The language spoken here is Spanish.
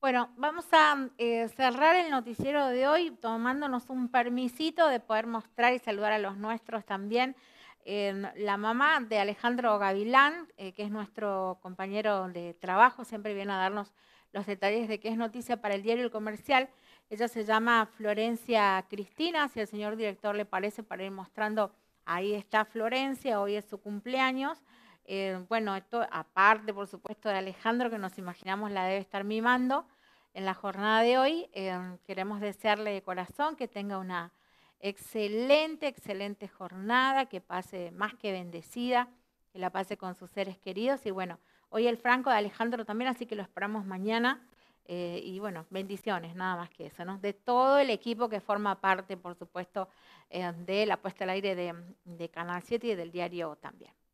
Bueno, vamos a mm, eh, cerrar el noticiero de hoy tomándonos un permisito de poder mostrar y saludar a los nuestros también. Em, la mamá de Alejandro Gavilán, eh, que es nuestro compañero de trabajo, siempre viene a darnos los detalles de qué es noticia para el diario El Comercial. Ella se llama Florencia Cristina, si el señor director le parece, para ir mostrando, ahí está Florencia, hoy es su cumpleaños. Eh, bueno, esto aparte, por supuesto, de Alejandro, que nos imaginamos la debe estar mimando en la jornada de hoy, eh, queremos desearle de corazón que tenga una excelente, excelente jornada, que pase más que bendecida, que la pase con sus seres queridos. Y bueno, hoy el Franco de Alejandro también, así que lo esperamos mañana. Eh, y bueno, bendiciones, nada más que eso, ¿no? De todo el equipo que forma parte, por supuesto, de la puesta al aire de Canal 7 y del diario también.